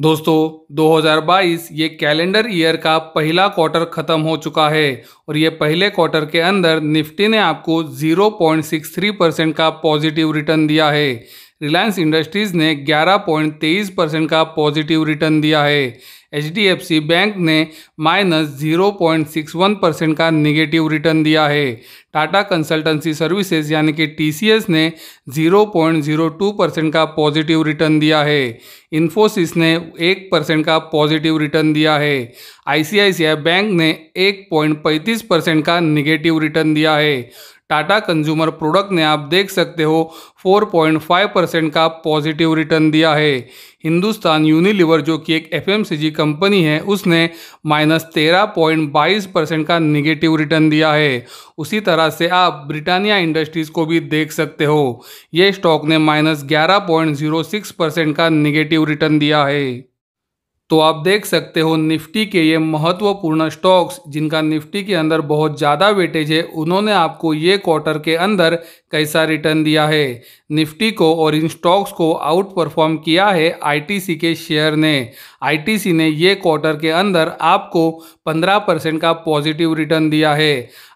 दोस्तों 2022 ये calendar year का पहला क्वार्टर ख़त्म हो चुका है और ये पहले क्वार्टर के अंदर निफ्टी ने आपको 0.63 परसेंट का पॉजिटिव रिटर्न दिया है रिलायंस इंडस्ट्रीज़ ने 11.23 परसेंट का पॉजिटिव रिटर्न दिया है एच बैंक ने minus zero point six one percent का निगेटिव रिटर्न दिया है टाटा कंसल्टेंसी सर्विसेज यानी कि टी ने zero zero point two percent का पॉजिटिव रिटर्न दिया है इन्फोसिस ने एक परसेंट का पॉजिटिव रिटर्न दिया है आईसीआईसीआई बैंक ने पैंतीस परसेंट का निगेटिव रिटर्न दिया है टाटा कंज्यूमर प्रोडक्ट ने आप देख सकते हो 4.5 परसेंट का पॉजिटिव रिटर्न दिया है हिंदुस्तान यूनिलीवर जो कि एक एफ कंपनी है उसने माइनस तेरह पॉइंट बाईस परसेंट का निगेटिव रिटर्न दिया है उसी तरह से आप ब्रिटानिया इंडस्ट्रीज़ को भी देख सकते हो ये स्टॉक ने माइनस ग्यारह पॉइंट जीरो सिक्स परसेंट का निगेटिव रिटर्न दिया है तो आप देख सकते हो निफ्टी के ये महत्वपूर्ण स्टॉक्स जिनका निफ्टी के अंदर बहुत ज़्यादा वेटेज है उन्होंने आपको ये क्वार्टर के अंदर कैसा रिटर्न दिया है निफ्टी को और इन स्टॉक्स को आउट परफॉर्म किया है आईटीसी के शेयर ने आईटीसी ने ये क्वार्टर के अंदर आपको 15 परसेंट का पॉजिटिव रिटर्न दिया है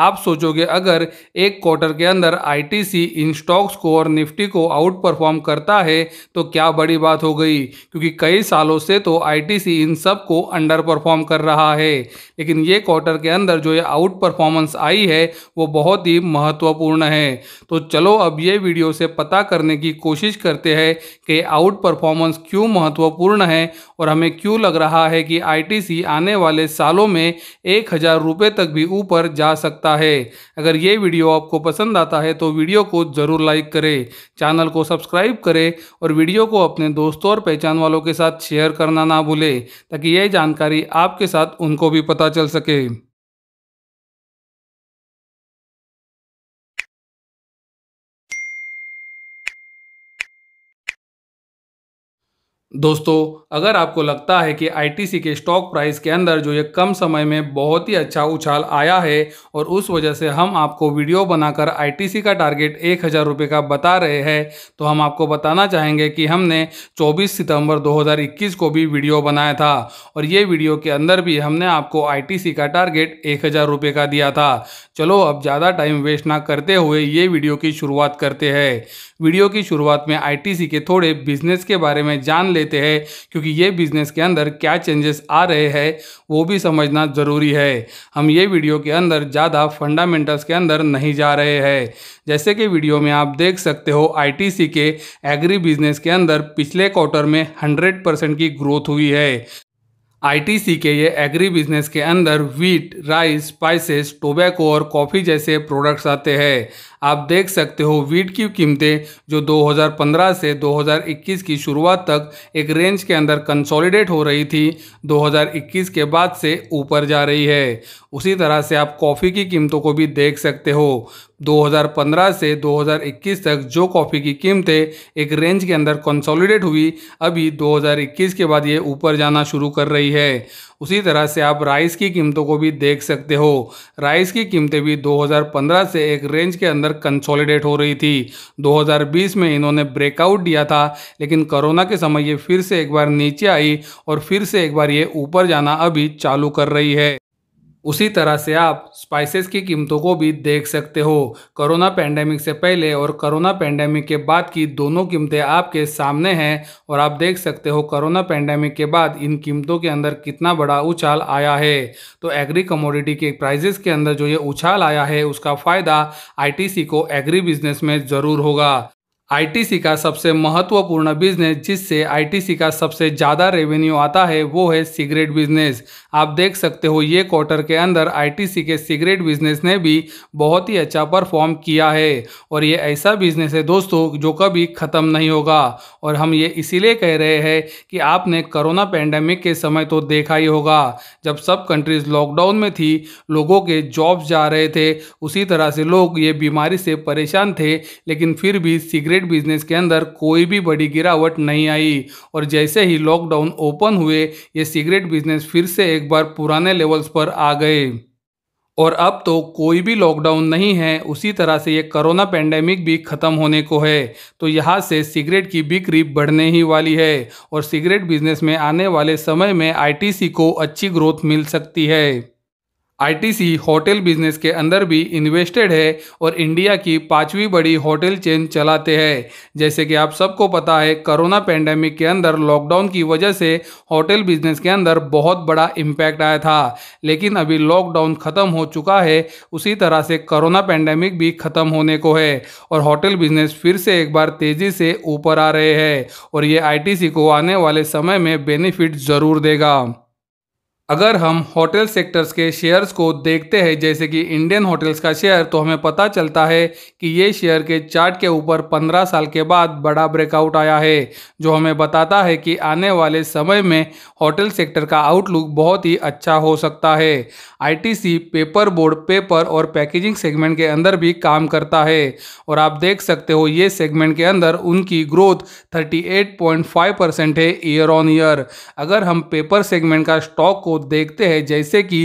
आप सोचोगे अगर एक क्वार्टर के अंदर आईटीसी इन स्टॉक्स को और निफ्टी को आउट परफॉर्म करता है तो क्या बड़ी बात हो गई क्योंकि कई सालों से तो आईटीसी इन सब को अंडर परफॉर्म कर रहा है लेकिन ये क्वार्टर के अंदर जो ये आउट परफॉर्मेंस आई है वो बहुत ही महत्वपूर्ण है तो चलो अब ये वीडियो से पता करने की कोशिश करते हैं कि आउट परफॉर्मेंस क्यों महत्वपूर्ण है और हमें क्यों लग रहा है कि आई आने वाले सालों में एक हज़ार रुपये तक भी ऊपर जा सकता सकता है अगर ये वीडियो आपको पसंद आता है तो वीडियो को ज़रूर लाइक करें चैनल को सब्सक्राइब करें और वीडियो को अपने दोस्तों और पहचान वालों के साथ शेयर करना ना भूलें ताकि यह जानकारी आपके साथ उनको भी पता चल सके दोस्तों अगर आपको लगता है कि आई के स्टॉक प्राइस के अंदर जो ये कम समय में बहुत ही अच्छा उछाल आया है और उस वजह से हम आपको वीडियो बनाकर आई का टारगेट एक हज़ार रुपये का बता रहे हैं तो हम आपको बताना चाहेंगे कि हमने 24 सितंबर 2021 को भी वीडियो बनाया था और ये वीडियो के अंदर भी हमने आपको आई का टारगेट एक हज़ार का दिया था चलो अब ज़्यादा टाइम वेस्ट ना करते हुए ये वीडियो की शुरुआत करते हैं वीडियो की शुरुआत में आई के थोड़े बिजनेस के बारे में जान ले लेते हैं क्योंकि ये बिज़नेस के अंदर क्या चेंजेस आ रहे हैं वो भी समझना ज़रूरी है हम ये वीडियो के अंदर ज़्यादा फंडामेंटल्स के अंदर नहीं जा रहे हैं जैसे कि वीडियो में आप देख सकते हो आई के एग्री बिजनेस के अंदर पिछले क्वार्टर में हंड्रेड परसेंट की ग्रोथ हुई है आईटीसी के ये एग्री बिजनेस के अंदर व्हीट राइस स्पाइसेस टोबैको और कॉफ़ी जैसे प्रोडक्ट्स आते हैं आप देख सकते हो व्हीट की कीमतें जो 2015 से 2021 की शुरुआत तक एक रेंज के अंदर कंसोलिडेट हो रही थी 2021 के बाद से ऊपर जा रही है उसी तरह से आप कॉफ़ी की कीमतों को भी देख सकते हो 2015 से 2021 तक जो कॉफ़ी की कीमतें एक रेंज के अंदर कंसोलिडेट हुई अभी 2021 के बाद ये ऊपर जाना शुरू कर रही है उसी तरह से आप राइस की कीमतों को भी देख सकते हो राइस की कीमतें भी 2015 से एक रेंज के अंदर कंसोलिडेट हो रही थी 2020 में इन्होंने ब्रेकआउट दिया था लेकिन कोरोना के समय ये फिर से एक बार नीचे आई और फिर से एक बार ये ऊपर जाना अभी चालू कर रही है उसी तरह से आप स्पाइसेस की कीमतों को भी देख सकते हो कोरोना पैंडेमिक से पहले और कोरोना पैंडेमिक के बाद की दोनों कीमतें आपके सामने हैं और आप देख सकते हो कोरोना पैंडेमिक के बाद इन कीमतों के अंदर कितना बड़ा उछाल आया है तो एग्री कमोडिटी के प्राइजेस के अंदर जो ये उछाल आया है उसका फ़ायदा आई को एग्री बिजनेस में ज़रूर होगा आईटीसी का सबसे महत्वपूर्ण बिजनेस जिससे आईटीसी का सबसे ज़्यादा रेवेन्यू आता है वो है सिगरेट बिजनेस आप देख सकते हो ये क्वार्टर के अंदर आईटीसी के सिगरेट बिजनेस ने भी बहुत ही अच्छा परफॉर्म किया है और ये ऐसा बिजनेस है दोस्तों जो कभी ख़त्म नहीं होगा और हम ये इसीलिए कह रहे हैं कि आपने कोरोना पैंडमिक के समय तो देखा ही होगा जब सब कंट्रीज़ लॉकडाउन में थी लोगों के जॉब्स जा रहे थे उसी तरह से लोग ये बीमारी से परेशान थे लेकिन फिर भी सिगरेट मार्केट बिजनेस के अंदर कोई भी बड़ी गिरावट नहीं आई और जैसे ही लॉकडाउन ओपन हुए ये सिगरेट बिजनेस फिर से एक बार पुराने लेवल्स पर आ गए और अब तो कोई भी लॉकडाउन नहीं है उसी तरह से ये कोरोना पैंडेमिक भी ख़त्म होने को है तो यहाँ से सिगरेट की बिक्री बढ़ने ही वाली है और सिगरेट बिजनेस में आने वाले समय में आईटीसी को अच्छी ग्रोथ मिल सकती है आईटीसी होटल बिजनेस के अंदर भी इन्वेस्टेड है और इंडिया की पांचवी बड़ी होटल चेन चलाते हैं जैसे कि आप सबको पता है कोरोना पैंडेमिक के अंदर लॉकडाउन की वजह से होटल बिजनेस के अंदर बहुत बड़ा इम्पैक्ट आया था लेकिन अभी लॉकडाउन ख़त्म हो चुका है उसी तरह से कोरोना पैंडेमिक भी ख़त्म होने को है और होटल बिजनेस फिर से एक बार तेज़ी से ऊपर आ रहे हैं और ये आई को आने वाले समय में बेनिफिट ज़रूर देगा अगर हम होटल सेक्टर्स के शेयर्स को देखते हैं जैसे कि इंडियन होटल्स का शेयर तो हमें पता चलता है कि ये शेयर के चार्ट के ऊपर 15 साल के बाद बड़ा ब्रेकआउट आया है जो हमें बताता है कि आने वाले समय में होटल सेक्टर का आउटलुक बहुत ही अच्छा हो सकता है आईटीसी पेपर बोर्ड पेपर और पैकेजिंग सेगमेंट के अंदर भी काम करता है और आप देख सकते हो ये सेगमेंट के अंदर उनकी ग्रोथ थर्टी परसेंट है ईयर ऑन ईयर अगर हम पेपर सेगमेंट का स्टॉक को को देखते हैं जैसे कि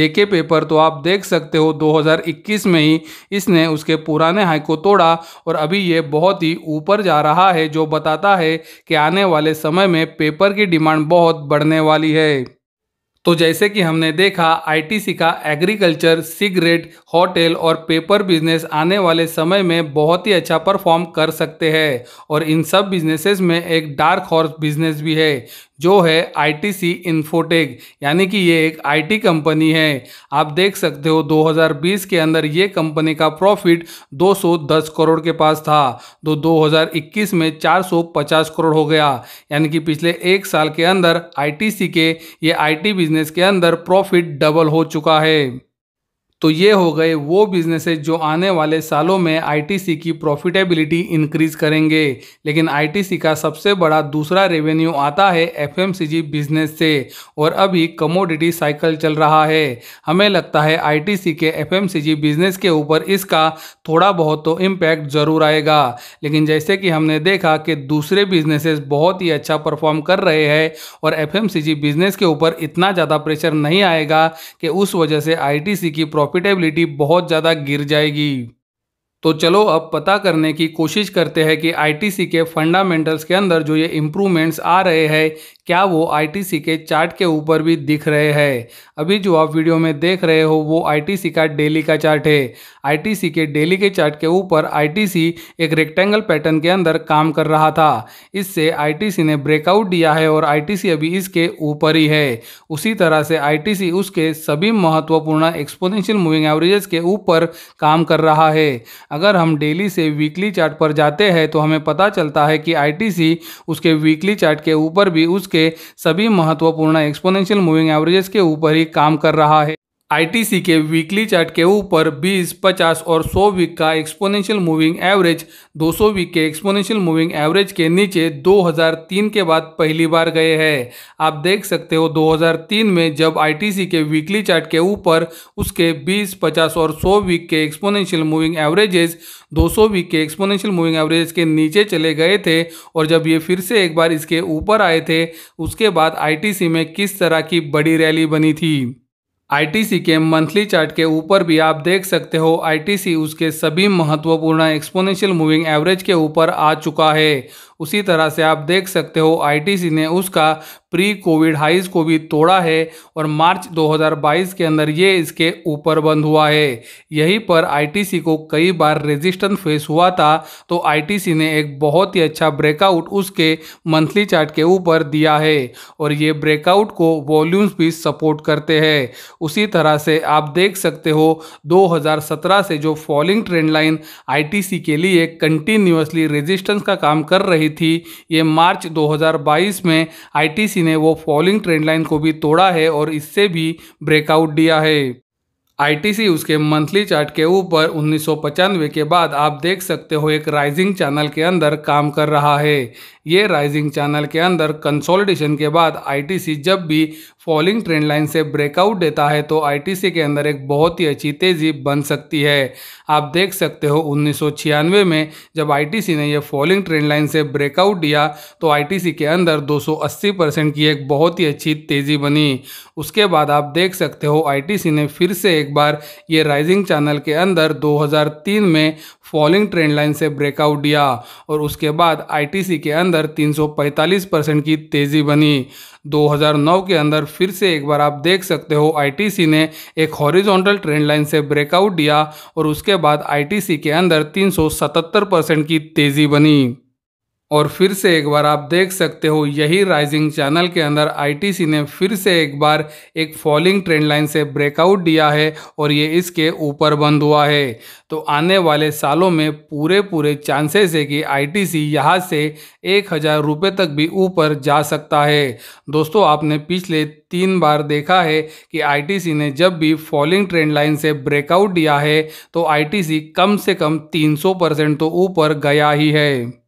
जेके पेपर तो आप देख सकते हो 2021 में ही इसने उसके पुराने हाई को तोड़ा और अभी ये बहुत ही ऊपर जा रहा है जो बताता है कि आने वाले समय में पेपर की डिमांड बहुत बढ़ने वाली है तो जैसे कि हमने देखा आईटीसी का एग्रीकल्चर सिगरेट होटल और पेपर बिजनेस आने वाले समय में बहुत ही अच्छा परफॉर्म कर सकते हैं और इन सब बिजनेसेस में एक डार्क हॉर्स बिजनेस भी है जो है आईटीसी इंफोटेक यानी कि ये एक आईटी कंपनी है आप देख सकते हो 2020 के अंदर ये कंपनी का प्रॉफिट 210 करोड़ के पास था तो 2021 में 450 करोड़ हो गया यानी कि पिछले एक साल के अंदर आईटीसी के ये आईटी बिजनेस के अंदर प्रॉफिट डबल हो चुका है तो ये हो गए वो बिजनेसेस जो आने वाले सालों में आईटीसी की प्रॉफिटेबिलिटी इंक्रीज करेंगे लेकिन आईटीसी का सबसे बड़ा दूसरा रेवेन्यू आता है एफएमसीजी बिजनेस से और अभी कमोडिटी साइकिल चल रहा है हमें लगता है आईटीसी के एफएमसीजी बिजनेस के ऊपर इसका थोड़ा बहुत तो इम्पैक्ट ज़रूर आएगा लेकिन जैसे कि हमने देखा कि दूसरे बिजनेसेस बहुत ही अच्छा परफॉर्म कर रहे हैं और एफ बिजनेस के ऊपर इतना ज़्यादा प्रेशर नहीं आएगा कि उस वजह से आई की प्रॉफिटेबिलिटी बहुत ज़्यादा गिर जाएगी तो चलो अब पता करने की कोशिश करते हैं कि आईटीसी के फंडामेंटल्स के अंदर जो ये इम्प्रूवमेंट्स आ रहे हैं क्या वो आईटीसी के चार्ट के ऊपर भी दिख रहे हैं अभी जो आप वीडियो में देख रहे हो वो आईटीसी का डेली का चार्ट है आईटीसी के डेली के चार्ट के ऊपर आईटीसी एक रेक्टेंगल पैटर्न के अंदर काम कर रहा था इससे आईटीसी ने ब्रेकआउट दिया है और आईटीसी अभी इसके ऊपर ही है उसी तरह से आईटीसी उसके सभी महत्वपूर्ण एक्सपोनेंशियल मूविंग एवरेजेस के ऊपर काम कर रहा है अगर हम डेली से वीकली चार्ट पर जाते हैं तो हमें पता चलता है कि आई उसके वीकली चार्ट के ऊपर भी उस के सभी महत्वपूर्ण एक्सपोनेंशियल मूविंग एवरेजेस के ऊपर ही काम कर रहा है आईटीसी के वीकली चार्ट के ऊपर 20, 50 और 100 वीक का एक्सपोनेंशियल मूविंग एवरेज 200 वीक के एक्सपोनेंशियल मूविंग एवरेज के नीचे 2003 के बाद पहली बार गए हैं आप देख सकते हो 2003 में जब आईटीसी के वीकली चार्ट के ऊपर उसके 20, 50 और 100 वीक के एक्सपोनेंशियल मूविंग एवरेजेस 200 वीक के एक्सपोनेंशियल मूविंग एवरेज के नीचे चले गए थे और जब ये फिर से एक बार इसके ऊपर आए थे उसके बाद आई में किस तरह की बड़ी रैली बनी थी आईटीसी के मंथली चार्ट के ऊपर भी आप देख सकते हो आईटीसी उसके सभी महत्वपूर्ण एक्सपोनेंशियल मूविंग एवरेज के ऊपर आ चुका है उसी तरह से आप देख सकते हो आईटीसी ने उसका प्री कोविड हाइज को भी तोड़ा है और मार्च 2022 के अंदर ये इसके ऊपर बंद हुआ है यहीं पर आईटीसी को कई बार रेजिस्टेंस फेस हुआ था तो आईटीसी ने एक बहुत ही अच्छा ब्रेकआउट उसके मंथली चार्ट के ऊपर दिया है और ये ब्रेकआउट को वॉल्यूम्स भी सपोर्ट करते हैं उसी तरह से आप देख सकते हो दो से जो फॉलिंग ट्रेंड लाइन आई के लिए कंटिन्यूसली रेजिस्टेंस का काम कर रही थी ये मार्च 2022 में आईटीसी ने वो फॉलिंग ट्रेंड लाइन को भी तोड़ा है और इससे भी ब्रेकआउट दिया है आईटीसी उसके मंथली चार्ट के ऊपर उन्नीस के बाद आप देख सकते हो एक राइजिंग चैनल के अंदर काम कर रहा है ये राइजिंग चैनल के अंदर कंसोलिडेशन के बाद आईटीसी जब भी फॉलिंग ट्रेंड लाइन से ब्रेकआउट देता है तो आईटीसी के अंदर एक बहुत ही अच्छी तेज़ी बन सकती है आप देख सकते हो उन्नीस में जब आईटीसी ने यह फॉलिंग ट्रेंड लाइन से ब्रेकआउट दिया तो आईटीसी के अंदर 280 परसेंट की एक बहुत ही अच्छी तेज़ी बनी उसके बाद आप देख सकते हो आईटीसी ने फिर से एक बार ये राइजिंग चैनल के अंदर 2003 में फॉलिंग ट्रेंड लाइन से ब्रेकआउट दिया और उसके बाद आईटीसी के अंदर 345 परसेंट की तेज़ी बनी 2009 के अंदर फिर से एक बार आप देख सकते हो आईटीसी ने एक हॉरिजॉन्टल ट्रेंड लाइन से ब्रेकआउट दिया और उसके बाद आईटीसी के अंदर 377 परसेंट की तेज़ी बनी और फिर से एक बार आप देख सकते हो यही राइजिंग चैनल के अंदर आईटीसी ने फिर से एक बार एक फॉलिंग ट्रेंड लाइन से ब्रेकआउट दिया है और ये इसके ऊपर बंद हुआ है तो आने वाले सालों में पूरे पूरे चांसेस है कि आईटीसी यहाँ से एक हज़ार रुपये तक भी ऊपर जा सकता है दोस्तों आपने पिछले तीन बार देखा है कि आईटीसी ने जब भी फॉलिंग ट्रेंड लाइन से ब्रेकआउट दिया है तो आईटीसी कम से कम 300 परसेंट तो ऊपर गया ही है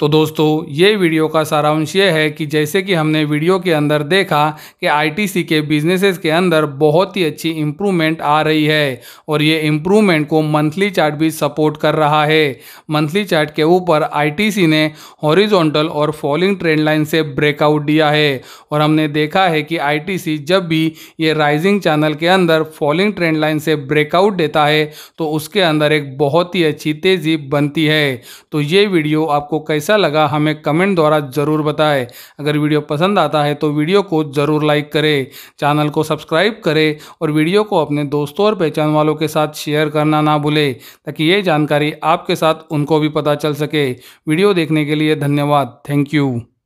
तो दोस्तों ये वीडियो का सारांश ये है कि जैसे कि हमने वीडियो के अंदर देखा कि आईटीसी के बिजनेसेस के अंदर बहुत ही अच्छी इम्प्रूवमेंट आ रही है और ये इम्प्रूवमेंट को मंथली चार्ट भी सपोर्ट कर रहा है मंथली चार्ट के ऊपर आईटीसी ने हॉरिजॉन्टल और फॉलिंग ट्रेंड लाइन से ब्रेकआउट दिया है और हमने देखा है कि आई जब भी ये राइजिंग चैनल के अंदर फॉलिंग ट्रेंड लाइन से ब्रेकआउट देता है तो उसके अंदर एक बहुत ही अच्छी तेज़ी बनती है तो ये वीडियो आपको कैसे कैसा लगा हमें कमेंट द्वारा ज़रूर बताएं अगर वीडियो पसंद आता है तो वीडियो को ज़रूर लाइक करें चैनल को सब्सक्राइब करें और वीडियो को अपने दोस्तों और पहचान वालों के साथ शेयर करना ना भूलें ताकि ये जानकारी आपके साथ उनको भी पता चल सके वीडियो देखने के लिए धन्यवाद थैंक यू